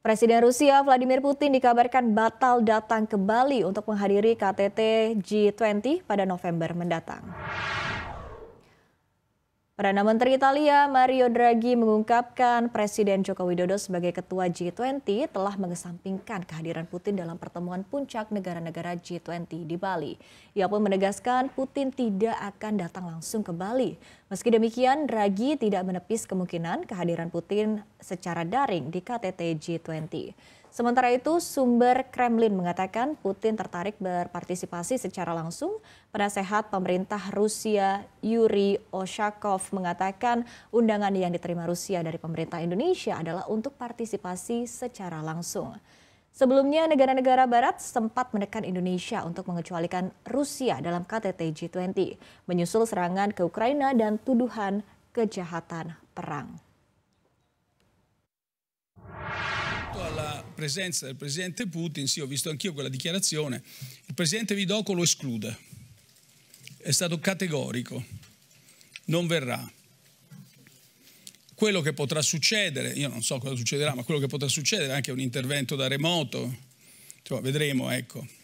Presiden Rusia Vladimir Putin dikabarkan batal datang ke Bali untuk menghadiri KTT G20 pada November mendatang. Perdana Menteri Italia Mario Draghi mengungkapkan Presiden Joko Widodo sebagai ketua G20 telah mengesampingkan kehadiran Putin dalam pertemuan puncak negara-negara G20 di Bali. Ia pun menegaskan Putin tidak akan datang langsung ke Bali. Meski demikian, Draghi tidak menepis kemungkinan kehadiran Putin secara daring di KTT G20. Sementara itu, sumber Kremlin mengatakan Putin tertarik berpartisipasi secara langsung. Penasehat pemerintah Rusia Yuri Oshakov mengatakan undangan yang diterima Rusia dari pemerintah Indonesia adalah untuk partisipasi secara langsung. Sebelumnya, negara-negara Barat sempat menekan Indonesia untuk mengecualikan Rusia dalam KTT G20, menyusul serangan ke Ukraina dan tuduhan kejahatan perang. presenza del presidente Putin, sì ho visto anch'io quella dichiarazione, il presidente Vidocco lo esclude, è stato categorico, non verrà. Quello che potrà succedere, io non so cosa succederà, ma quello che potrà succedere è anche un intervento da remoto, cioè, vedremo, ecco.